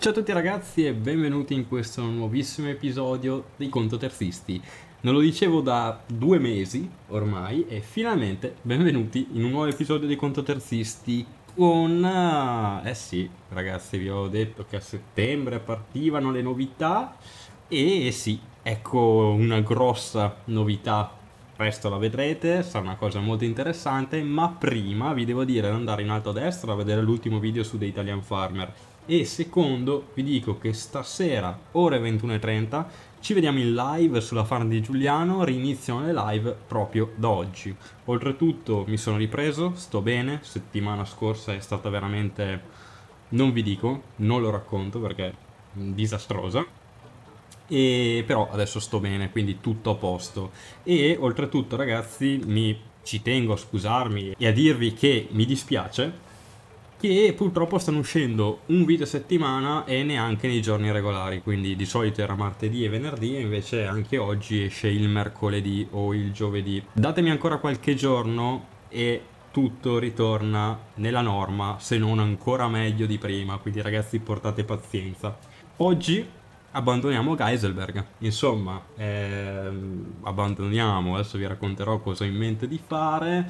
Ciao a tutti ragazzi e benvenuti in questo nuovissimo episodio di Conto Terzisti. Non lo dicevo da due mesi ormai e finalmente benvenuti in un nuovo episodio di Conto Terzisti con... Eh sì, ragazzi, vi avevo detto che a settembre partivano le novità e sì, ecco una grossa novità presto la vedrete, sarà una cosa molto interessante, ma prima vi devo dire di andare in alto a destra a vedere l'ultimo video su The Italian Farmer e secondo vi dico che stasera ore 21.30 ci vediamo in live sulla farm di Giuliano, riniziano le live proprio da oggi. Oltretutto mi sono ripreso, sto bene, settimana scorsa è stata veramente, non vi dico, non lo racconto perché è disastrosa. E però adesso sto bene, quindi tutto a posto. E oltretutto ragazzi mi, ci tengo a scusarmi e a dirvi che mi dispiace che purtroppo stanno uscendo un video a settimana e neanche nei giorni regolari, quindi di solito era martedì e venerdì e invece anche oggi esce il mercoledì o il giovedì. Datemi ancora qualche giorno e tutto ritorna nella norma, se non ancora meglio di prima, quindi ragazzi portate pazienza. Oggi abbandoniamo Geiselberg, insomma, ehm, abbandoniamo, adesso vi racconterò cosa ho in mente di fare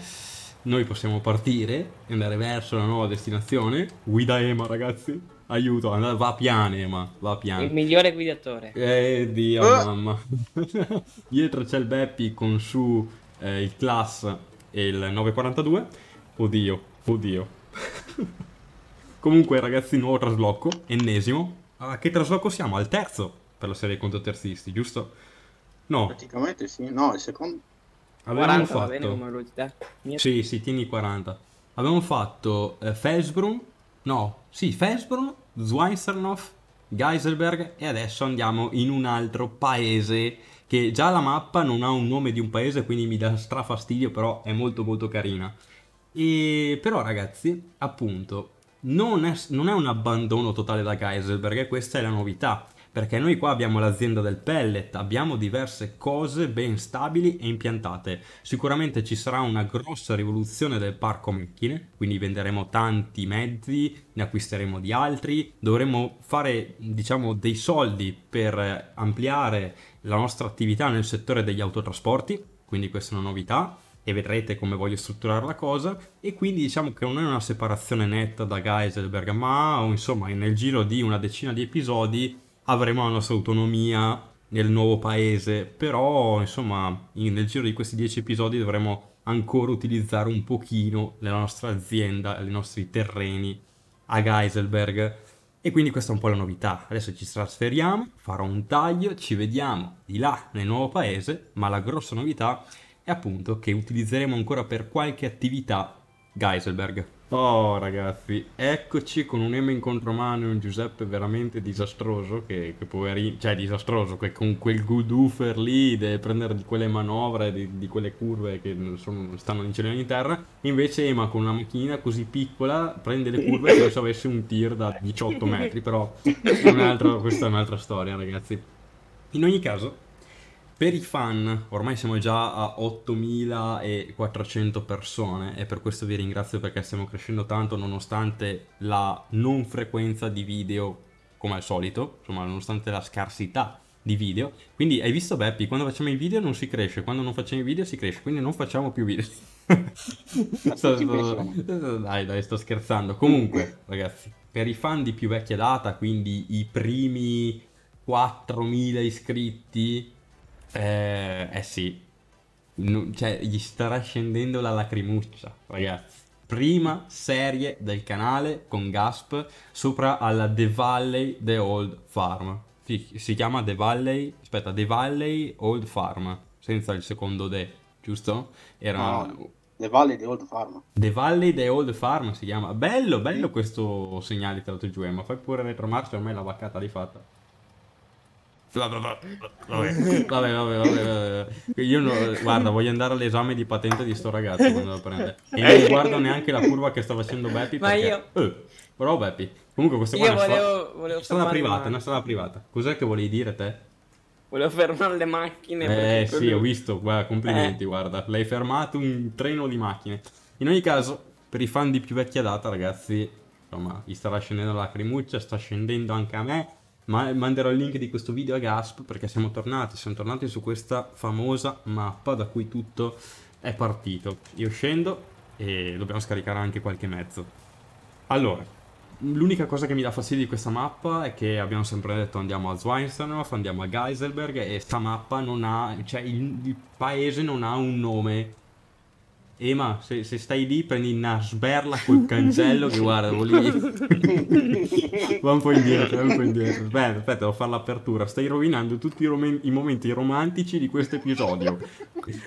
noi possiamo partire e andare verso la nuova destinazione. Guida Ema, ragazzi. Aiuto, andate, va piano Ema, va piano. Il migliore guidatore. Eh, Dio, oh. mamma. Dietro c'è il Beppi con su eh, il Class e il 942. Oddio, oddio. Comunque, ragazzi, nuovo trasloco, ennesimo. A che trasloco siamo? Al terzo per la serie contro terzisti, giusto? No. Praticamente sì, no, il secondo... Avevamo 40 fatto... va bene come velocità? Eh. Sì, sì, tieni 40. Avevamo fatto eh, Felsbrun, no, sì, Felsbrun, Zweisernoff, Geiselberg e adesso andiamo in un altro paese che già la mappa non ha un nome di un paese quindi mi dà strafastidio però è molto molto carina. E però ragazzi, appunto, non è, non è un abbandono totale da Geiselberg, questa è la novità perché noi qua abbiamo l'azienda del pellet, abbiamo diverse cose ben stabili e impiantate. Sicuramente ci sarà una grossa rivoluzione del parco macchine, quindi venderemo tanti mezzi, ne acquisteremo di altri, dovremo fare diciamo dei soldi per ampliare la nostra attività nel settore degli autotrasporti, quindi questa è una novità e vedrete come voglio strutturare la cosa e quindi diciamo che non è una separazione netta da Geiselberg ma insomma nel giro di una decina di episodi avremo la nostra autonomia nel nuovo paese, però insomma in, nel giro di questi dieci episodi dovremo ancora utilizzare un pochino la nostra azienda, i nostri terreni a Geiselberg e quindi questa è un po' la novità. Adesso ci trasferiamo, farò un taglio, ci vediamo di là nel nuovo paese, ma la grossa novità è appunto che utilizzeremo ancora per qualche attività Geiselberg. Oh ragazzi, eccoci con un M in contromano e un Giuseppe veramente disastroso, che, che poverino, cioè disastroso, che con quel goodufer lì deve prendere di quelle manovre, di, di quelle curve che sono, stanno in cielo e in terra, invece Ema con una macchina così piccola prende le curve come se avesse un tir da 18 metri, però è questa è un'altra storia ragazzi. In ogni caso, per i fan, ormai siamo già a 8.400 persone e per questo vi ringrazio perché stiamo crescendo tanto nonostante la non frequenza di video come al solito, insomma nonostante la scarsità di video. Quindi hai visto Beppi, quando facciamo i video non si cresce, quando non facciamo i video si cresce, quindi non facciamo più video. sto, sto, dai, dai, sto scherzando. Comunque, ragazzi, per i fan di più vecchia data, quindi i primi 4.000 iscritti, eh, eh sì, no, cioè gli starà scendendo la lacrimuccia, ragazzi. Prima serie del canale con Gasp sopra alla The Valley The Old Farm. Si, si chiama The Valley, aspetta, The Valley Old Farm, senza il secondo De, giusto? Era... No. The Valley The Old Farm. The Valley The Old Farm si chiama. Bello, bello questo segnale tirato giù, eh, ma fai pure retromarcia, ormai la vaccata l'hai fatta. Vabbè, vabbè, vabbè, vabbè, vabbè. Io no, guarda, voglio andare all'esame di patente di sto ragazzo quando lo prende. E non eh. guardo neanche la curva che sta facendo Beppi. Ma perché... io... Eh, bravo Beppi. Comunque questa qua io è una volevo, strada, volevo strada privata, una... una strada privata. Cos'è che volevi dire te? Volevo fermare le macchine. Eh sì, ho visto, guarda, complimenti, eh. guarda. L'hai fermato un treno di macchine. In ogni caso, per i fan di più vecchia data, ragazzi, insomma, gli starà scendendo la lacrimuccia, sta scendendo anche a me ma manderò il link di questo video a Gasp perché siamo tornati, siamo tornati su questa famosa mappa da cui tutto è partito. Io scendo e dobbiamo scaricare anche qualche mezzo. Allora, l'unica cosa che mi dà fastidio di questa mappa è che abbiamo sempre detto andiamo a Zweinstornoff, andiamo a Geiselberg e questa mappa non ha, cioè il, il paese non ha un nome Ema, se, se stai lì prendi una sberla col cancello che guarda, lì... va un po' indietro, va un po' indietro. Aspetta, aspetta, devo fare l'apertura. Stai rovinando tutti i, rom- i momenti romantici di questo episodio.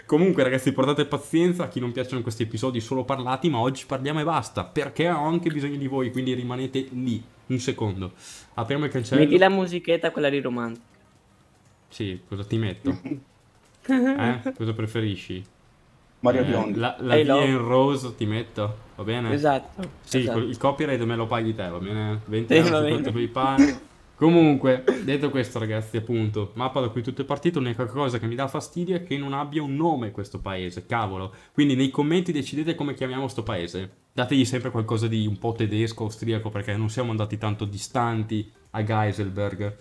Comunque ragazzi, portate pazienza a chi non piacciono questi episodi solo parlati, ma oggi parliamo e basta, perché ho anche bisogno di voi, quindi rimanete lì. Un secondo. Apriamo il cancello. Metti la musichetta, quella di romantica. Sì, cosa ti metto? Eh? Cosa preferisci? Mario eh, Biondi. La, la hey, via in rose ti metto, va bene? Esatto. Sì, esatto. il copyright me lo paghi te, va bene? 20 euro su pane. Comunque, detto questo ragazzi, appunto, mappa da cui tutto è partito, l'unica cosa che mi dà fastidio è che non abbia un nome questo paese, cavolo. Quindi nei commenti decidete come chiamiamo questo paese. Dategli sempre qualcosa di un po' tedesco, austriaco, perché non siamo andati tanto distanti a Geiselberg.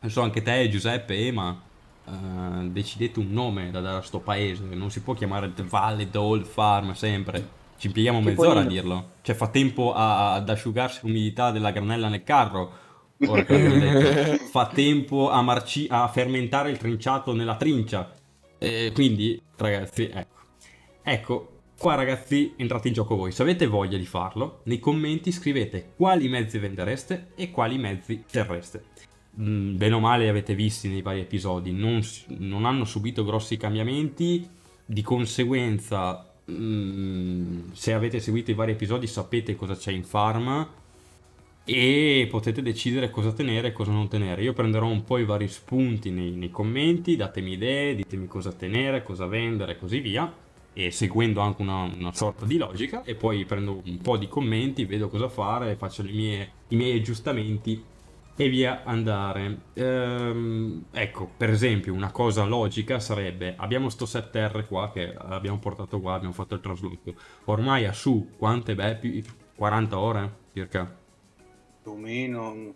Non so, anche te Giuseppe, Ema, eh, decidete un nome da dare a sto paese, non si può chiamare The Valley, The Old Farm sempre. Ci impieghiamo mezz'ora a dirlo. Cioè fa tempo a, ad asciugarsi l'umidità della granella nel carro. fa tempo a, marci- a, fermentare il trinciato nella trincia. E quindi, ragazzi, ecco. ecco. qua ragazzi entrate in gioco voi. Se avete voglia di farlo, nei commenti scrivete quali mezzi vendereste e quali mezzi terreste. Mm, bene o male li avete visti nei vari episodi, non, non hanno subito grossi cambiamenti, di conseguenza mh, mm, se avete seguito i vari episodi sapete cosa c'è in farm e potete decidere cosa tenere e cosa non tenere. Io prenderò un po' i vari spunti nei, nei commenti, datemi idee, ditemi cosa tenere, cosa vendere e così via e seguendo anche una, una, sorta di logica e poi prendo un po' di commenti, vedo cosa fare, faccio mie, i miei aggiustamenti e via andare. Ehm, ecco, per esempio, una cosa logica sarebbe, abbiamo sto 7R qua che abbiamo portato qua, abbiamo fatto il trasloco, ormai ha su quante beh, 40 ore circa? Più o meno,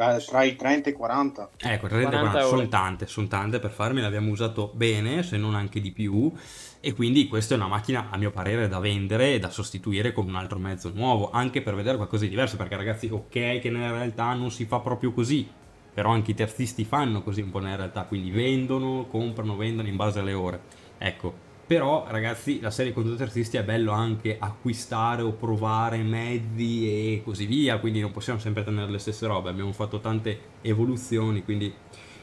eh, tra i 30 e i 40. Ecco, 30 40 40. sono tante, sono tante per farmi, l'abbiamo usato bene, se non anche di più, e quindi questa è una macchina a mio parere da vendere e da sostituire con un altro mezzo nuovo, anche per vedere qualcosa di diverso, perché ragazzi, ok che nella realtà non si fa proprio così, però anche i terzisti fanno così un po' nella realtà, quindi vendono, comprano, vendono in base alle ore. Ecco, però ragazzi la serie artisti è bello anche acquistare o provare mezzi e così via, quindi non possiamo sempre tenere le stesse robe, abbiamo fatto tante evoluzioni, quindi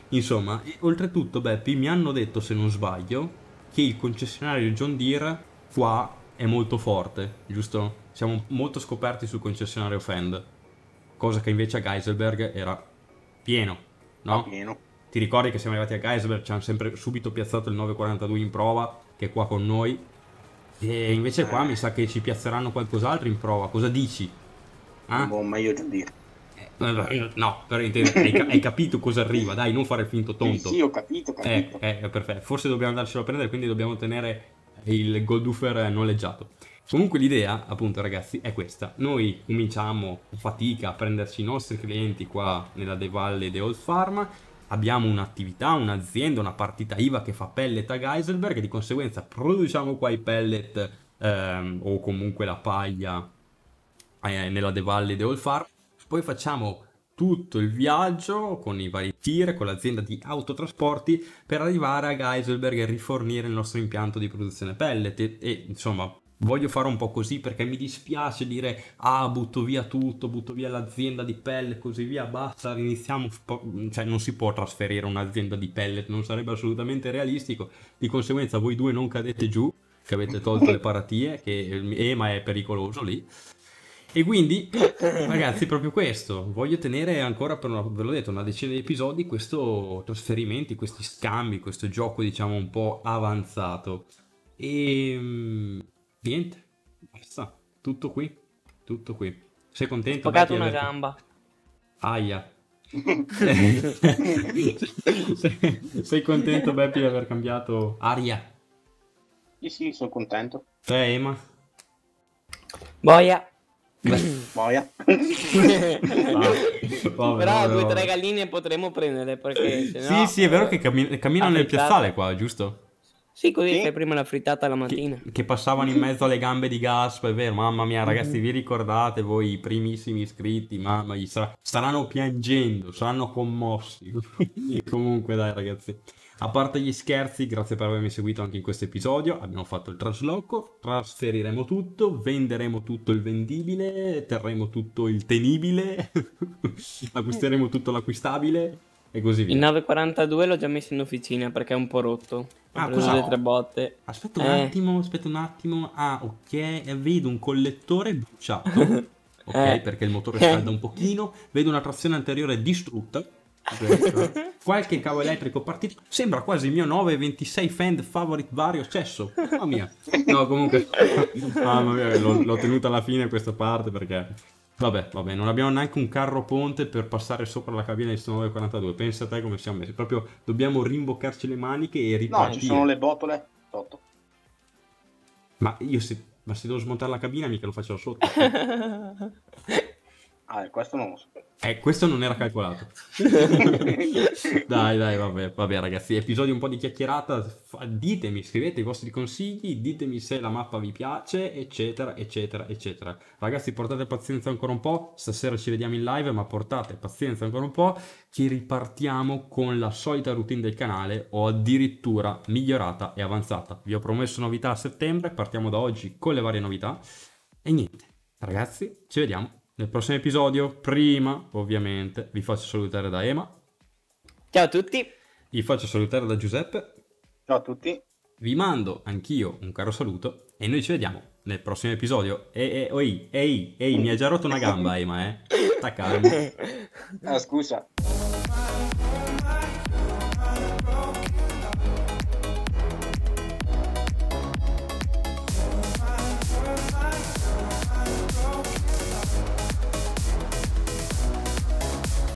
insomma, oltretutto Beppi mi hanno detto se non sbaglio che il concessionario John Deere qua è molto forte, giusto? Siamo molto scoperti sul concessionario Fend, cosa che invece a Geiselberg era pieno, no? pieno. Ti ricordi che siamo arrivati a Geisberg, ci hanno sempre subito piazzato il 9.42 in prova, che è qua con noi. E invece qua eh. mi sa che ci piazzeranno qualcos'altro in prova. Cosa dici? Ah? Non boh, buon meglio dire. Eh, no, però intendo, hai, capito cosa arriva, dai, non fare il finto tonto. Sì, sì ho capito, capito. Eh, eh, perfetto. Forse dobbiamo andarcelo a prendere, quindi dobbiamo tenere il Goldufer noleggiato. Comunque l'idea, appunto ragazzi, è questa. Noi cominciamo a fatica a prenderci i nostri clienti qua nella The Valley The Old Pharma, abbiamo un'attività, un'azienda, una partita IVA che fa pellet a Geiselberg e di conseguenza produciamo qua i pellet ehm, o comunque la paglia eh, nella De Valle de Olfar, poi facciamo tutto il viaggio con i vari tir, con l'azienda di autotrasporti per arrivare a Geiselberg e rifornire il nostro impianto di produzione pellet e, e insomma voglio fare un po' così perché mi dispiace dire ah butto via tutto, butto via l'azienda di pelle così via, basta, iniziamo, mm, cioè non si può trasferire un'azienda di pelle, non sarebbe assolutamente realistico, di conseguenza voi due non cadete giù, che avete tolto le paratie, che eh, Ema è pericoloso lì. E quindi, ragazzi, proprio questo, voglio tenere ancora per una, ve l'ho detto, una decina di episodi questo trasferimenti, questi scambi, questo gioco diciamo un po' avanzato. E ehm, Niente, basta, tutto qui, tutto qui. Sei contento? Ho pagato una aver... gamba. Aia. sei, sei contento Beppi di aver cambiato aria? Sì, sì, sono contento. Te, Ema? Boia. Boia. Ah, vabbè, Però vabbè, due o tre galline potremmo prendere perché sennò... Sì, sì, è vero che cammin- camminano nel piazzale qua, giusto? Sì, così sì. fai prima la frittata la mattina. Che, che, passavano in mezzo alle gambe di Gasp, è vero, mamma mia mm-hmm. ragazzi, vi ricordate voi i primissimi iscritti, mamma gli staranno piangendo, saranno commossi. Comunque dai ragazzi, a parte gli scherzi, grazie per avermi seguito anche in questo episodio, abbiamo fatto il trasloco, trasferiremo tutto, venderemo tutto il vendibile, terremo tutto il tenibile, acquisteremo tutto l'acquistabile e così via. Il 942 l'ho già messo in officina perché è un po' rotto. Ah, Ho ah, preso le tre botte. Aspetta un eh. attimo, aspetta un attimo. Ah, ok, eh, vedo un collettore bruciato. ok, eh. perché il motore scalda un pochino. Vedo una trazione anteriore distrutta. Qualche cavo elettrico partito. Sembra quasi il mio 926 Fend Favorite Vario Cesso. Mamma mia. No, comunque. Mamma mia, l'ho, l'ho tenuta alla fine questa parte perché Vabbè, vabbè, non abbiamo neanche un carro ponte per passare sopra la cabina di 942. Pensa a te come siamo messi. Proprio dobbiamo rimboccarci le maniche e ripartire. No, ci sono le botole sotto. Ma io se, ma se devo smontare la cabina mica lo faccio da sotto. Ah, eh, questo non lo so. Eh, questo non era calcolato. dai, dai, vabbè, vabbè ragazzi, episodio un po' di chiacchierata. Ditemi, scrivete i vostri consigli, ditemi se la mappa vi piace, eccetera, eccetera, eccetera. Ragazzi, portate pazienza ancora un po', stasera ci vediamo in live, ma portate pazienza ancora un po', che ripartiamo con la solita routine del canale o addirittura migliorata e avanzata. Vi ho promesso novità a settembre, partiamo da oggi con le varie novità. E niente, ragazzi, ci vediamo nel prossimo episodio, prima ovviamente, vi faccio salutare da Ema. Ciao a tutti. Vi faccio salutare da Giuseppe. Ciao a tutti. Vi mando anch'io un caro saluto e noi ci vediamo nel prossimo episodio. Ehi, ehi, ehi, mi ha già rotto una gamba Ema, eh. Sta calmo. Ah, scusa.